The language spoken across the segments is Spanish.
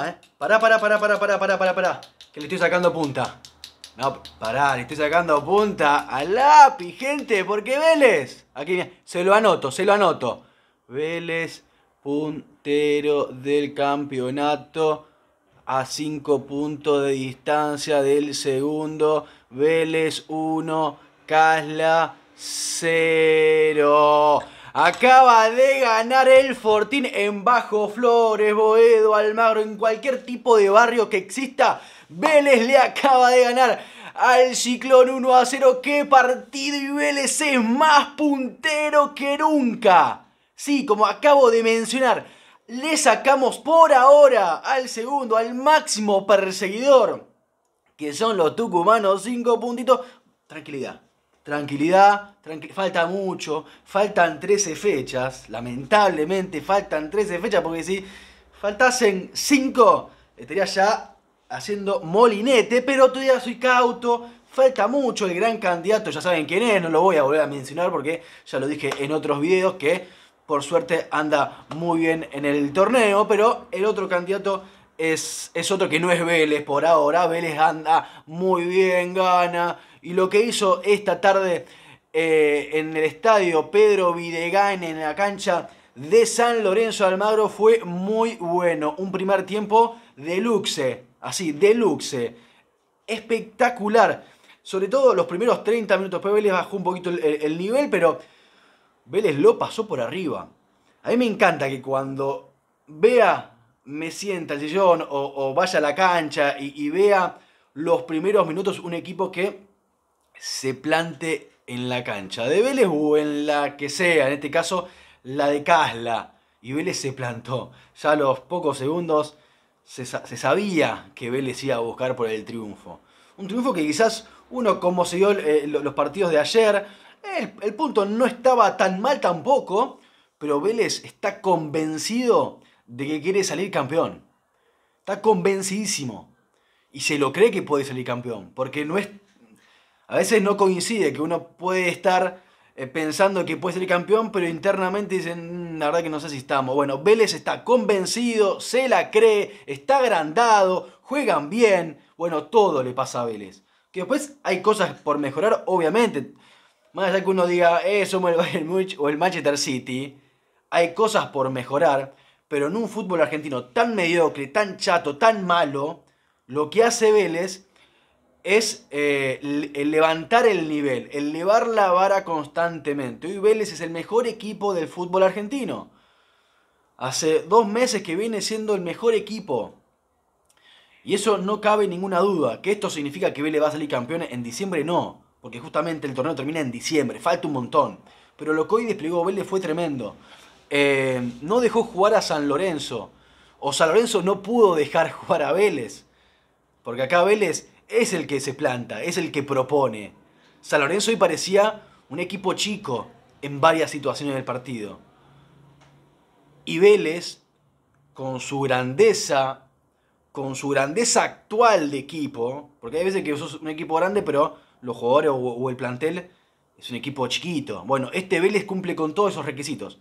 Pará, eh. para Pará, pará, pará, pará, pará, pará, pará, Que le estoy sacando punta. No, pará, le estoy sacando punta al lápiz, gente, porque Vélez. Aquí, se lo anoto, se lo anoto. Vélez, puntero del campeonato. A 5 puntos de distancia del segundo. Vélez 1, Casla 0. Acaba de ganar el Fortín en Bajo Flores, Boedo, Almagro, en cualquier tipo de barrio que exista. Vélez le acaba de ganar al Ciclón 1 a 0. ¡Qué partido! Y Vélez es más puntero que nunca. Sí, como acabo de mencionar, le sacamos por ahora al segundo, al máximo perseguidor, que son los tucumanos, 5 puntitos. Tranquilidad tranquilidad, falta mucho, faltan 13 fechas, lamentablemente faltan 13 fechas, porque si faltasen 5, estaría ya haciendo molinete, pero todavía soy cauto, falta mucho, el gran candidato, ya saben quién es, no lo voy a volver a mencionar porque ya lo dije en otros videos que por suerte anda muy bien en el torneo, pero el otro candidato es, es otro que no es Vélez por ahora, Vélez anda muy bien, gana, y lo que hizo esta tarde eh, en el estadio Pedro Videgain en la cancha de San Lorenzo Almagro fue muy bueno. Un primer tiempo deluxe, así, deluxe. Espectacular. Sobre todo los primeros 30 minutos. Pero Vélez bajó un poquito el, nivel, pero Vélez lo pasó por arriba. A mí me encanta que cuando vea, me sienta el sillón o, vaya a la cancha y vea los primeros minutos un equipo que se plante en la cancha de Vélez o en la que sea, en este caso la de Casla. Y Vélez se plantó. Ya a los pocos segundos se, sabía que Vélez iba a buscar por el triunfo. Un triunfo que quizás uno, como se dio eh, los partidos de ayer, el, el punto no estaba tan mal tampoco, pero Vélez está convencido de que quiere salir campeón. Está convencidísimo. Y se lo cree que puede salir campeón, porque no es a veces no coincide, que uno puede estar eh, pensando que puede ser campeón, pero internamente dicen, mm, la verdad que no sé si estamos. Bueno, Vélez está convencido, se la cree, está agrandado, juegan bien. Bueno, todo le pasa a Vélez. Que después hay cosas por mejorar, obviamente. Más allá que uno diga, eh, somos el Bayern Munch o el Manchester City, hay cosas por mejorar, pero en un fútbol argentino tan mediocre, tan chato, tan malo, lo que hace Vélez es eh, el levantar el nivel, elevar la vara constantemente. Hoy Vélez es el mejor equipo del fútbol argentino. Hace dos meses que viene siendo el mejor equipo. Y eso no cabe ninguna duda. ¿Que esto significa que Vélez va a salir campeón en diciembre? No, porque justamente el torneo termina en diciembre, falta un montón. Pero lo que hoy desplegó Vélez fue tremendo. Eh, no dejó jugar a San Lorenzo. O San Lorenzo no pudo dejar jugar a Vélez. Porque acá Vélez es el que se planta, es el que propone. San Lorenzo hoy parecía un equipo chico en varias situaciones del partido. Y Vélez, con su grandeza, con su grandeza actual de equipo, porque hay veces que sos un equipo grande, pero los jugadores o, o el plantel es un equipo chiquito. Bueno, este Vélez cumple con todos esos requisitos.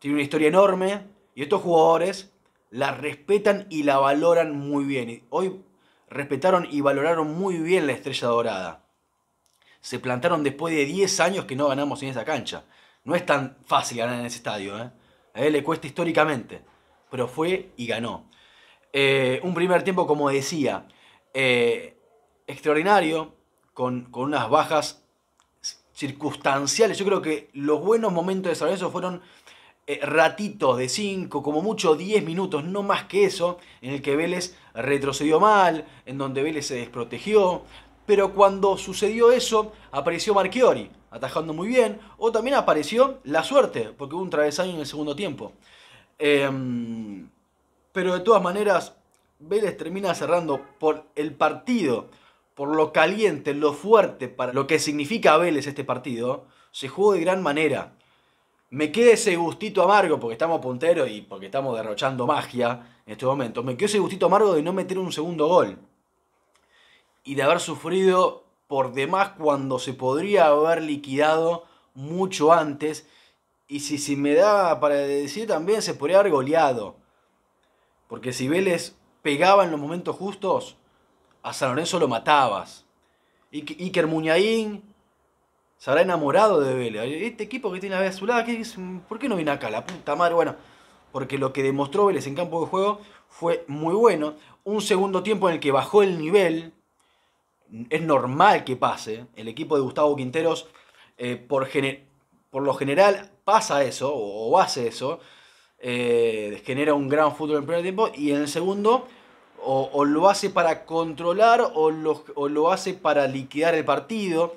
Tiene una historia enorme y estos jugadores la respetan y la valoran muy bien. Hoy respetaron y valoraron muy bien la estrella dorada. Se plantaron después de 10 años que no ganamos en esa cancha. No es tan fácil ganar en ese estadio, ¿eh? A él le cuesta históricamente, pero fue y ganó. Eh, un primer tiempo, como decía, eh, extraordinario, con, unas bajas circunstanciales. Yo creo que los buenos momentos de San fueron eh, ratitos de 5, como mucho 10 minutos, no más que eso, en el que Vélez retrocedió mal, en donde Vélez se desprotegió. Pero cuando sucedió eso, apareció Marchiori, atajando muy bien, o también apareció la suerte, porque hubo un travesaño en el segundo tiempo. Em, pero de todas maneras, Vélez termina cerrando por el partido, por lo caliente, lo fuerte, para lo que significa Vélez este partido, se jugó de gran manera me queda ese gustito amargo, porque estamos punteros y porque estamos derrochando magia en este momento, me queda ese gustito amargo de no meter un segundo gol. Y de haber sufrido por demás cuando se podría haber liquidado mucho antes. Y si, se me da para decir también, se podría haber goleado. Porque si Vélez pegaba en los momentos justos, a San Lorenzo lo matabas. Iker Muñain se habrá enamorado de Vélez. Este equipo que tiene la Vélez azulada, ¿por qué no viene acá? La puta madre. Bueno, porque lo que demostró Vélez en campo de juego fue muy bueno. Un segundo tiempo en el que bajó el nivel. Es normal que pase. El equipo de Gustavo Quinteros, eh, por, por, lo general, pasa eso o, hace eso. Eh, genera un gran fútbol en el primer tiempo y en el segundo o, lo hace para controlar o lo, o lo hace para liquidar el partido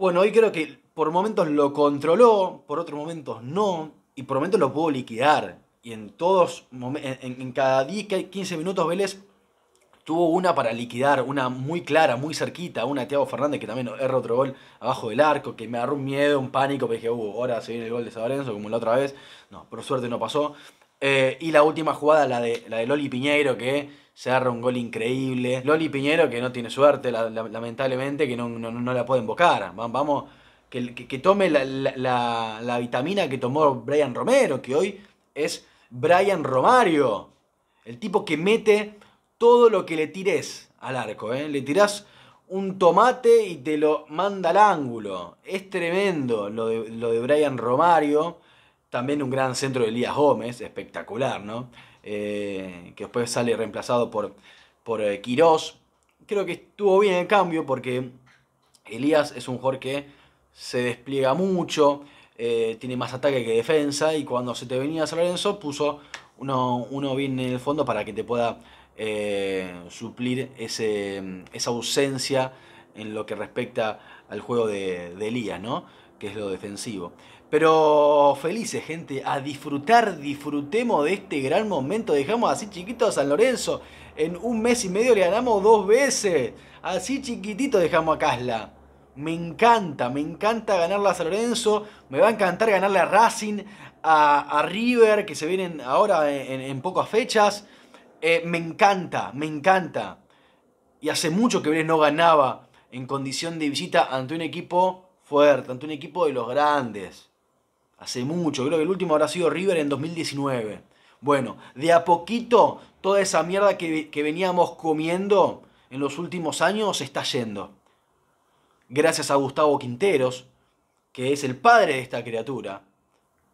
bueno, hoy creo que por momentos lo controló, por otros momentos no, y por momentos lo pudo liquidar. Y en todos, en, en cada 10, 15 minutos Vélez tuvo una para liquidar, una muy clara, muy cerquita, una de Thiago Fernández que también erró otro gol abajo del arco, que me agarró un miedo, un pánico, porque dije, uh, ahora se viene el gol de Sabarenzo, como la otra vez. No, por suerte no pasó. Eh, y la última jugada, la de, la de Loli Piñeiro, que se agarra un gol increíble. Loli Piñero, que no tiene suerte, lamentablemente, que no, la puede invocar. Vamos, que, tome la, vitamina que tomó Brian Romero, que hoy es Brian Romario. El tipo que mete todo lo que le tires al arco. ¿eh? Le tirás un tomate y te lo manda al ángulo. Es tremendo lo de, lo de Brian Romario. También un gran centro de Elías Gómez, espectacular, ¿no? Eh, que después sale reemplazado por, por eh, Quirós. Creo que estuvo bien el cambio porque Elías es un jugador que se despliega mucho, eh, tiene más ataque que defensa y cuando se te venía San Lorenzo puso uno, uno bien en el fondo para que te pueda suplir ese, esa ausencia en lo que respecta al juego de, Elías, ¿no? que es lo defensivo. Pero felices, gente, a disfrutar, disfrutemos de este gran momento. Dejamos así chiquito a San Lorenzo. En un mes y medio le ganamos dos veces. Así chiquitito dejamos a Casla. Me encanta, me encanta ganarle a San Lorenzo. Me va a encantar ganarle a Racing, a, River, que se vienen ahora en, pocas fechas. Eh, me encanta, me encanta. Y hace mucho que Vélez no ganaba en condición de visita ante un equipo fuerte, ante un equipo de los grandes. Hace mucho, creo que el último habrá sido River en 2019. Bueno, de a poquito toda esa mierda que, veníamos comiendo en los últimos años se está yendo. Gracias a Gustavo Quinteros, que es el padre de esta criatura,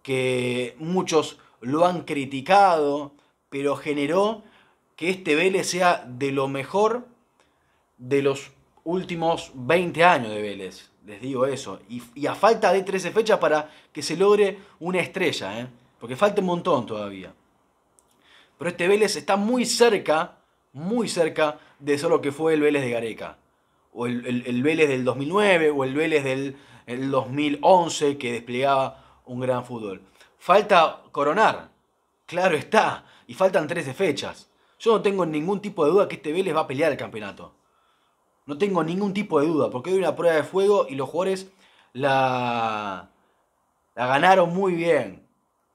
que muchos lo han criticado, pero generó que este Vélez sea de lo mejor de los últimos 20 años de Vélez les digo eso. Y, a falta de 13 fechas para que se logre una estrella, ¿eh? porque falta un montón todavía. Pero este Vélez está muy cerca, muy cerca de eso lo que fue el Vélez de Gareca. O el, Vélez del 2009, o el Vélez del 2011 que desplegaba un gran fútbol. Falta coronar, claro está, y faltan 13 fechas. Yo no tengo ningún tipo de duda que este Vélez va a pelear el campeonato. No tengo ningún tipo de duda, porque hoy una prueba de fuego y los jugadores la, ganaron muy bien.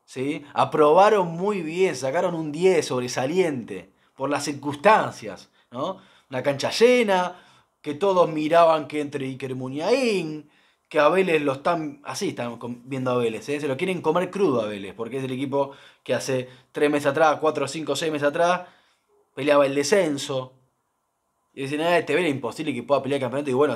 ¿sí? Aprobaron muy bien, sacaron un 10 sobresaliente por las circunstancias. ¿no? Una cancha llena, que todos miraban que entre Iker que a lo están, así están viendo a Vélez, ¿eh? se lo quieren comer crudo a Vélez, porque es el equipo que hace 3 meses atrás, 4, 5, 6 meses atrás peleaba el descenso, y dicen, ah, TV es imposible que pueda pelear campeonato. Y bueno,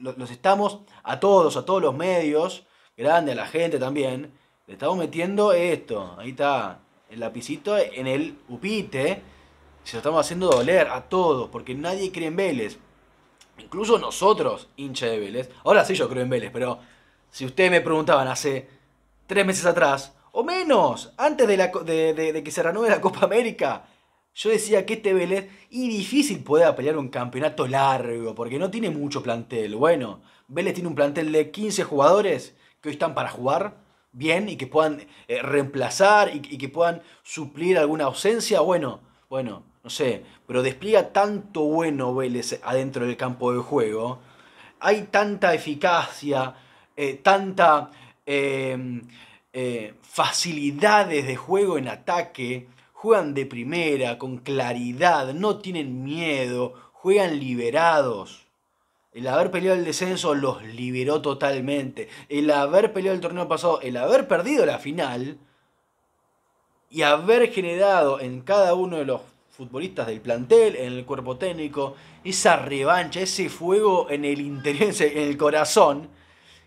los estamos a todos, a todos los medios, grande, a la gente también. Le estamos metiendo esto. Ahí está. El lapicito en el upite. Se lo estamos haciendo doler a todos. Porque nadie cree en Vélez. Incluso nosotros, hincha de Vélez. Ahora sí yo creo en Vélez, pero si ustedes me preguntaban hace tres meses atrás, o menos, antes de, la, de, que se renueve la Copa América, yo decía que este Vélez, y difícil poder pelear un campeonato largo, porque no tiene mucho plantel. Bueno, Vélez tiene un plantel de 15 jugadores que hoy están para jugar bien y que puedan eh, reemplazar y, que puedan suplir alguna ausencia. Bueno, bueno, no sé, pero despliega tanto bueno Vélez adentro del campo de juego. Hay tanta eficacia, eh, tanta eh, eh, facilidades de juego en ataque juegan de primera, con claridad, no tienen miedo, juegan liberados. El haber peleado el descenso los liberó totalmente. El haber peleado el torneo pasado, el haber perdido la final y haber generado en cada uno de los futbolistas del plantel, en el cuerpo técnico, esa revancha, ese fuego en el interior, en el corazón,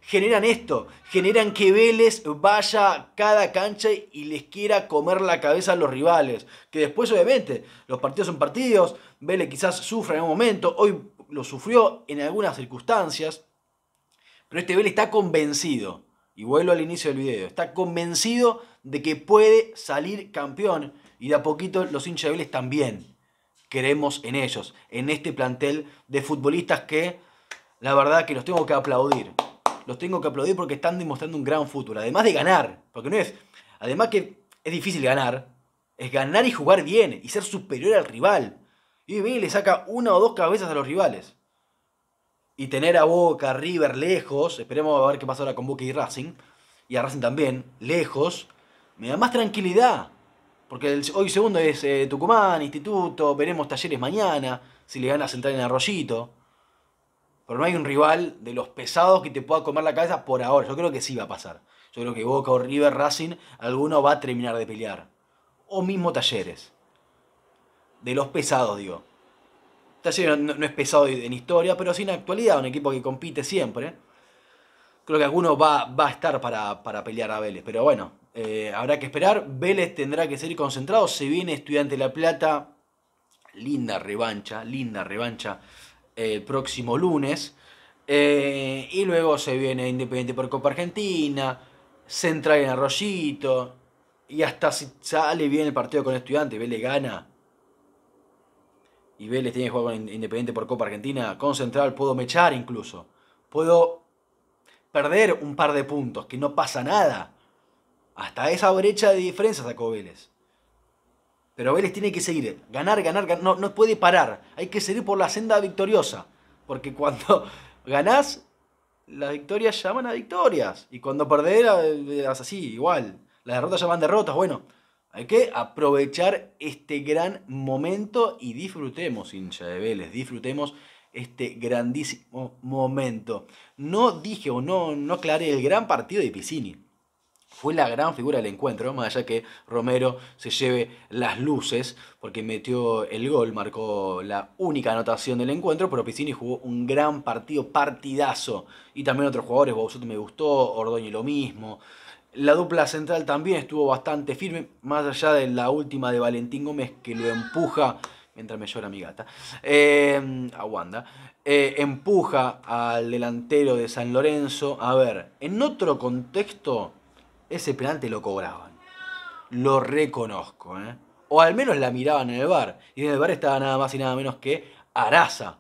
generan esto, generan que Vélez vaya a cada cancha y les quiera comer la cabeza a los rivales, que después obviamente los partidos son partidos, Vélez quizás sufra en un momento, hoy lo sufrió en algunas circunstancias, pero este Vélez está convencido, y vuelvo al inicio del video, está convencido de que puede salir campeón y de a poquito los hinchas Vélez también. Queremos en ellos, en este plantel de futbolistas que la verdad que los tengo que aplaudir los tengo que aplaudir porque están demostrando un gran futuro. Además de ganar, porque no es. Además que es difícil ganar, es ganar y jugar bien y ser superior al rival. Y le saca una o dos cabezas a los rivales. Y tener a Boca, River lejos, esperemos a ver qué pasa ahora con Boca y Racing, y a Racing también, lejos, me da más tranquilidad. Porque hoy segundo es eh, Tucumán, Instituto, veremos talleres mañana, si le gana Central en Arroyito. Pero no hay un rival de los pesados que te pueda comer la cabeza por ahora. Yo creo que sí va a pasar. Yo creo que Boca o River Racing, alguno va a terminar de pelear. O mismo Talleres. De los pesados, digo. Talleres no, es pesado en historia, pero sí en actualidad, un equipo que compite siempre. Creo que alguno va, a estar para, pelear a Vélez. Pero bueno, eh, habrá que esperar. Vélez tendrá que ser concentrado. Se viene Estudiante La Plata. Linda revancha, linda revancha el próximo lunes. Eh, y luego se viene Independiente por Copa Argentina, Central en Arroyito. Y hasta si sale bien el partido con Estudiantes, Vélez gana. Y Vélez tiene que jugar con Independiente por Copa Argentina. Con Central puedo mechar incluso. Puedo perder un par de puntos, que no pasa nada. Hasta esa brecha de diferencia sacó Vélez. Pero Vélez tiene que seguir, ganar, ganar, ganar. No, puede parar. Hay que seguir por la senda victoriosa. Porque cuando ganás, las victorias llaman a victorias. Y cuando perdés, eh, las así, igual. Las derrotas llaman derrotas. Bueno, hay que aprovechar este gran momento y disfrutemos, hincha de Vélez, disfrutemos este grandísimo momento. No dije o no, no aclaré el gran partido de Piscini fue la gran figura del encuentro, más allá que Romero se lleve las luces, porque metió el gol, marcó la única anotación del encuentro, pero Piscini jugó un gran partido, partidazo, y también otros jugadores, vosotros me gustó, Ordoño lo mismo, la dupla central también estuvo bastante firme, más allá de la última de Valentín Gómez que lo empuja, mientras me llora mi gata, eh, a Wanda, eh, empuja al delantero de San Lorenzo, a ver, en otro contexto ese penalti lo cobraban. Lo reconozco, ¿eh? O al menos la miraban en el bar. Y en el bar estaba nada más y nada menos que Araza.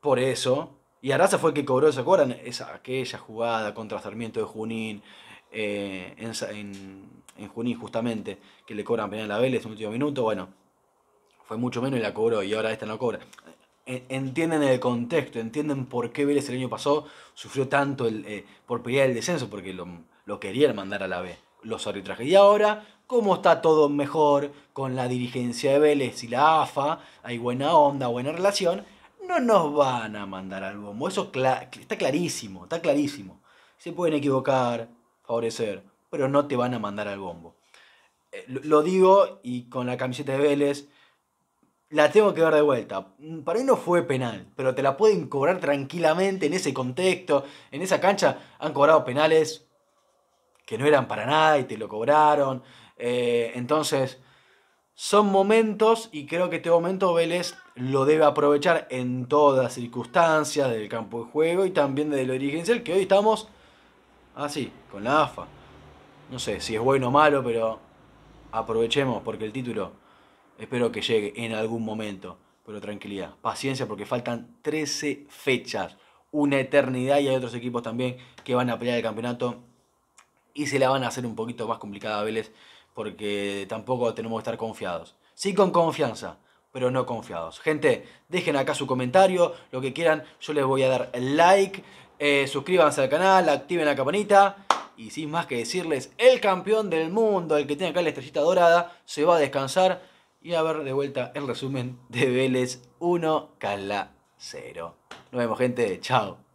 Por eso. Y Araza fue el que cobró, esa Esa, aquella jugada contra Sarmiento de Junín. Eh, en, Junín, justamente. Que le cobran penal a Vélez en el último minuto. Bueno. Fue mucho menos y la cobró. Y ahora esta no cobra e, entienden el contexto, entienden por qué Vélez el año pasado sufrió tanto el, eh, por pelear el descenso, porque lo, lo querían mandar a la B, los arbitrajes. Y ahora, como está todo mejor con la dirigencia de Vélez y la AFA, hay buena onda, buena relación, no nos van a mandar al bombo. Eso está clarísimo, está clarísimo. Se pueden equivocar, favorecer, pero no te van a mandar al bombo. Eh, lo, digo y con la camiseta de Vélez la tengo que dar de vuelta. Mm, para mí no fue penal, pero te la pueden cobrar tranquilamente en ese contexto, en esa cancha. Han cobrado penales que no eran para nada y te lo cobraron. Eh, entonces, son momentos y creo que este momento Vélez lo debe aprovechar en todas circunstancias del campo de juego y también desde lo dirigencial, que hoy estamos así, con la AFA. No sé si es bueno o malo, pero aprovechemos porque el título espero que llegue en algún momento. Pero tranquilidad, paciencia porque faltan 13 fechas, una eternidad y hay otros equipos también que van a pelear el campeonato y se la van a hacer un poquito más complicada a Vélez porque tampoco tenemos que estar confiados. Sí con confianza, pero no confiados. Gente, dejen acá su comentario, lo que quieran, yo les voy a dar like, eh, suscríbanse al canal, activen la campanita y sin más que decirles, el campeón del mundo, el que tiene acá la estrellita dorada, se va a descansar y a ver de vuelta el resumen de Vélez 1, Cala 0. Nos vemos gente, chao.